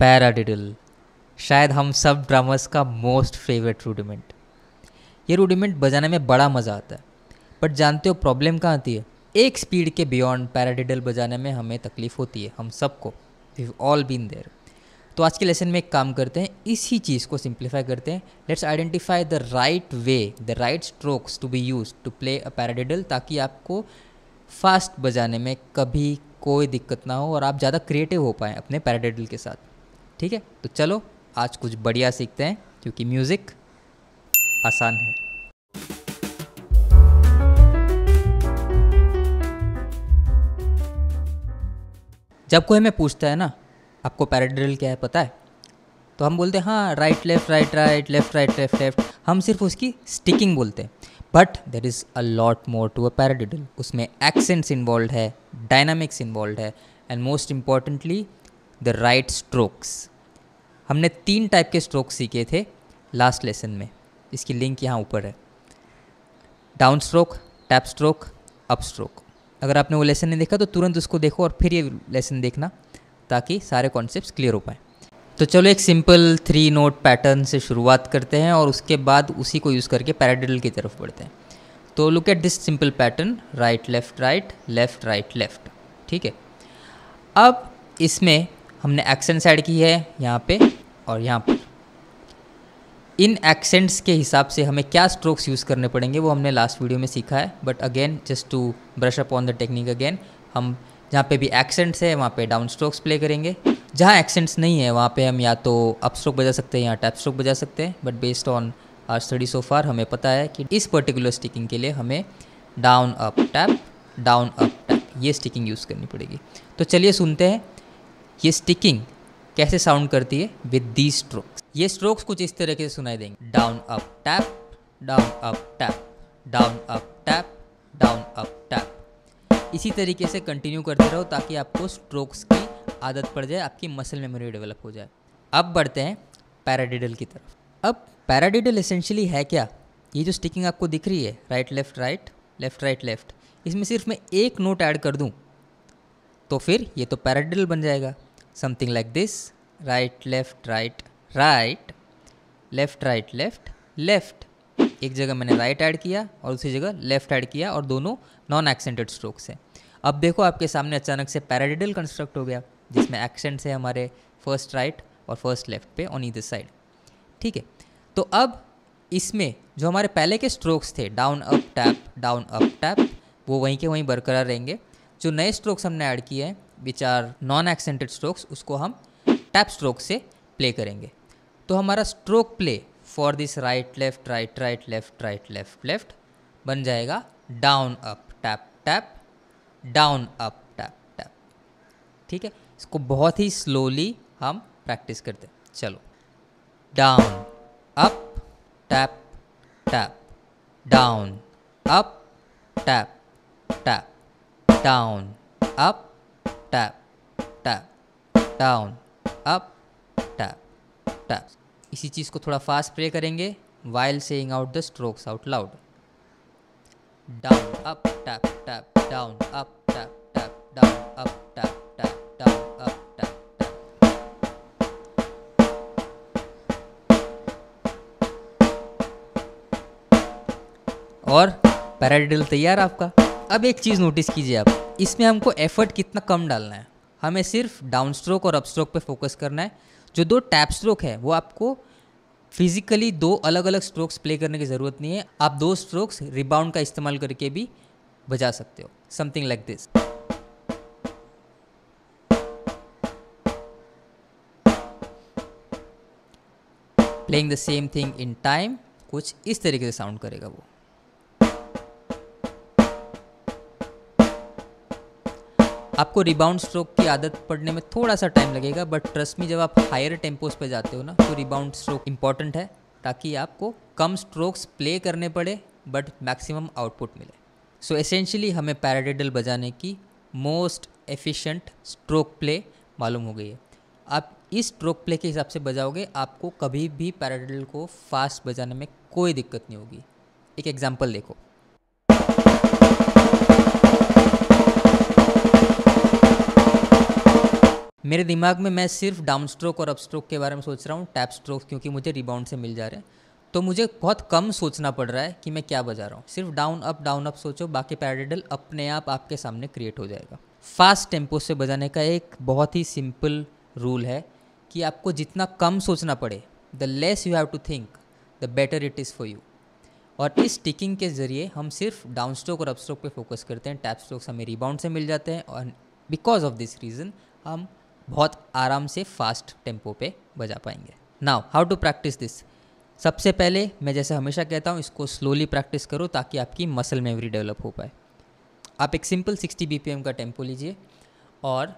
Paradiddle शायद हम सब ड्रामर्स का मोस्ट फेवरेट रूडिमेंट ये रूडिमेंट बजाने में बड़ा मज़ा आता है बट जानते हो प्रॉब्लम कहाँ आती है एक स्पीड के बियॉन्ड पैराडिडल बजाने में हमें तकलीफ़ होती है हम सबको वी ऑल बीन देर तो आज के लेसन में एक काम करते हैं इसी चीज़ को सिंप्लीफाई करते हैं let's identify the right way the right strokes to be used to play a paradiddle ताकि आपको फास्ट बजाने में कभी कोई दिक्कत ना हो और आप ज़्यादा क्रिएटिव हो पाएँ अपने पैराडिडल के साथ ठीक है तो चलो आज कुछ बढ़िया सीखते हैं क्योंकि म्यूज़िक आसान है जब कोई हमें पूछता है ना आपको पैराड्रिल क्या है पता है तो हम बोलते हैं हाँ right left right right left right left left हम सिर्फ उसकी स्टिकिंग बोलते हैं but there is a lot more to a paradiddle उसमें एक्सेंट्स इन्वॉल्व है डायनामिक्स इन्वॉल्व है and most importantly the right strokes हमने तीन टाइप के स्ट्रोक सीखे थे लास्ट लेसन में इसकी लिंक यहाँ ऊपर है down stroke tap stroke up stroke अगर आपने वो लेसन नहीं देखा तो तुरंत उसको देखो और फिर ये लेसन देखना ताकि सारे कॉन्सेप्ट क्लियर हो पाए तो चलो एक सिंपल थ्री नोट पैटर्न से शुरुआत करते हैं और उसके बाद उसी को यूज़ करके पैराडिडल की तरफ बढ़ते हैं तो look at this simple pattern right left right left right left ठीक है अब इसमें हमने एक्सेंट ऐड की है यहाँ पे और यहाँ पर इन एक्सेंट्स के हिसाब से हमें क्या स्ट्रोक्स यूज़ करने पड़ेंगे वो हमने लास्ट वीडियो में सीखा है but again just to brush up on the technique again हम जहाँ पे भी एक्सेंट्स है वहाँ पे डाउन स्ट्रोक्स प्ले करेंगे जहाँ एक्सेंट्स नहीं है वहाँ पे हम या तो अप स्ट्रोक बजा सकते हैं या टैप स्ट्रोक बजा सकते हैं but based on our study so far हमें पता है कि इस पर्टिकुलर स्टिकिंग के लिए हमें down up tap down up tap ये स्टिकिंग यूज़ करनी पड़ेगी तो चलिए सुनते हैं ये स्टिकिंग कैसे साउंड करती है विद दी स्ट्रोक्स ये स्ट्रोक्स कुछ इस तरह के सुनाई देंगे down up tap down up tap down up tap down up tap इसी तरीके से कंटिन्यू करते रहो ताकि आपको स्ट्रोक्स की आदत पड़ जाए आपकी मसल मेमोरी डेवलप हो जाए अब बढ़ते हैं पैराडिडल की तरफ अब पैराडिडल एसेंशियली है क्या ये जो स्टिकिंग आपको दिख रही है right left right left right left इसमें सिर्फ मैं एक नोट ऐड कर दूँ तो फिर ये तो पैराडिडल बन जाएगा something like this right left right right left right left left एक जगह मैंने राइट ऐड किया और दूसरी जगह लेफ्ट ऐड किया और दोनों नॉन एक्सेंटेड स्ट्रोक्स हैं अब देखो आपके सामने अचानक से पैराडिडल कंस्ट्रक्ट हो गया जिसमें एक्सेंट्स है हमारे फर्स्ट राइट right और फर्स्ट लेफ्ट पे ऑन ईदर साइड ठीक है तो अब इसमें जो हमारे पहले के स्ट्रोक्स थे down up tap down up tap वो वहीं के वहीं बरकरार रहेंगे जो नए स्ट्रोक्स हमने ऐड किए हैं which are non accented strokes उसको हम टैप स्ट्रोक से प्ले करेंगे तो हमारा stroke play for this right left right right left right left left बन जाएगा down up tap tap down up tap tap ठीक है इसको बहुत ही स्लोली हम प्रैक्टिस करते हैं चलो down up tap tap down up tap tap down, up, tap, tap, down, up, tap, tap. इसी चीज़ को थोड़ा फास्ट प्ले करेंगे while saying out the strokes out loud down up tap tap down up tap tap down up tap tap down up tap tap और paradiddle तैयार आपका अब एक चीज़ नोटिस कीजिए आप इसमें हमको एफर्ट कितना कम डालना है हमें सिर्फ डाउन स्ट्रोक और अप स्ट्रोक पर फोकस करना है जो दो टैप स्ट्रोक है वो आपको फिजिकली दो अलग अलग स्ट्रोक्स प्ले करने की ज़रूरत नहीं है आप दो स्ट्रोक्स रिबाउंड का इस्तेमाल करके भी बजा सकते हो something like this playing the same thing in time कुछ इस तरीके से साउंड करेगा वो आपको रिबाउंड स्ट्रोक की आदत पड़ने में थोड़ा सा टाइम लगेगा बट ट्रस्ट में जब आप हायर टेम्पोज पे जाते हो ना तो रिबाउंड स्ट्रोक इंपॉर्टेंट है ताकि आपको कम स्ट्रोक्स प्ले करने पड़े बट मैक्सिमम आउटपुट मिले सो so, एसेंशियली हमें पैराडिडल बजाने की मोस्ट एफिशिएंट स्ट्रोक प्ले मालूम हो गई है आप इस स्ट्रोक प्ले के हिसाब से बजाओगे आपको कभी भी पैराडिडल को फास्ट बजाने में कोई दिक्कत नहीं होगी एक एग्जाम्पल देखो मेरे दिमाग में मैं सिर्फ डाउन स्ट्रोक और अप स्ट्रोक के बारे में सोच रहा हूँ टैप स्ट्रोक क्योंकि मुझे रिबाउंड से मिल जा रहे हैं तो मुझे बहुत कम सोचना पड़ रहा है कि मैं क्या बजा रहा हूँ सिर्फ डाउन अप डाउन अप सोचो बाकी पैराडिडल अपने आप आपके सामने क्रिएट हो जाएगा फास्ट टेम्पो से बजाने का एक बहुत ही सिंपल रूल है कि आपको जितना कम सोचना पड़े the less you have to think the better it is for you और इस टिकिंग के ज़रिए हम सिर्फ डाउन स्ट्रोक और अप स्ट्रोक पर फोकस करते हैं टैप स्ट्रोक्स हमें रिबाउंड से मिल जाते हैं और बिकॉज ऑफ दिस रीज़न हम बहुत आराम से फास्ट टेम्पो पे बजा पाएंगे now how to practice this सबसे पहले मैं जैसे हमेशा कहता हूँ इसको स्लोली प्रैक्टिस करो ताकि आपकी मसल मेमोरी डेवलप हो पाए आप एक सिंपल 60 बी का टेम्पो लीजिए और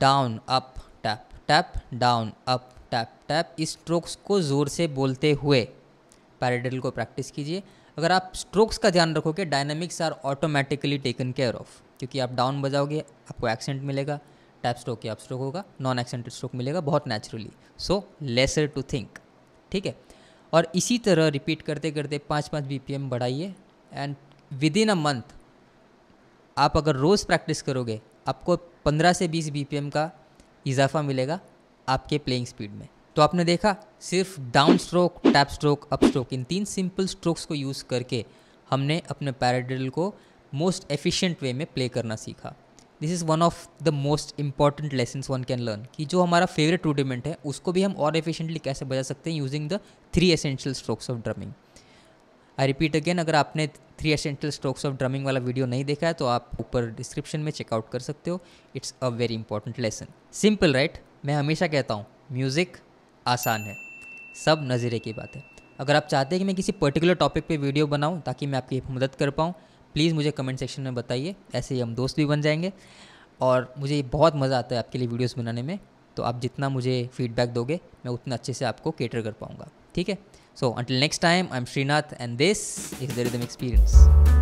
down up tap tap down up tap tap इस स्ट्रोक्स को ज़ोर से बोलते हुए पैराडल को प्रैक्टिस कीजिए अगर आप स्ट्रोक्स का ध्यान रखोगे dynamics are automatically taken care of क्योंकि आप डाउन बजाओगे आपको एक्सेंट मिलेगा टैप स्ट्रोक या अप स्ट्रोक होगा नॉन एक्सेंटेड स्ट्रोक मिलेगा बहुत naturally so lesser to think ठीक है और इसी तरह रिपीट करते करते पाँच पाँच बी पी एम बढ़ाइए and within a month आप अगर रोज़ प्रैक्टिस करोगे आपको पंद्रह से बीस बी पी एम का इजाफा मिलेगा आपके प्लेइंग स्पीड में तो आपने देखा सिर्फ down stroke tap stroke up stroke इन तीन सिंपल स्ट्रोक्स को यूज़ करके हमने अपने पैराडल को मोस्ट एफिशिएंट वे में प्ले करना सीखा this is one of the most important lesson one can learn कि जो हमारा फेवरेट रूडिमेंट है उसको भी हम और एफिशिएंटली कैसे बजा सकते हैं using the three essential strokes of drumming I repeat again अगर आपने three essential strokes of drumming वाला वीडियो नहीं देखा है तो आप ऊपर डिस्क्रिप्शन में चेकआउट कर सकते हो it's a very important lesson simple right मैं हमेशा कहता हूँ म्यूज़िक आसान है सब नज़रे की बात है अगर आप चाहते हैं कि मैं किसी पर्टिकुलर टॉपिक पे वीडियो बनाऊं ताकि मैं आपकी मदद कर पाऊं प्लीज़ मुझे कमेंट सेक्शन में बताइए ऐसे ही हम दोस्त भी बन जाएंगे और मुझे बहुत मज़ा आता है आपके लिए वीडियोस बनाने में तो आप जितना मुझे फीडबैक दोगे मैं उतना अच्छे से आपको केटर कर पाऊँगा ठीक है so until next time I am Srinath and this is the rhythm experience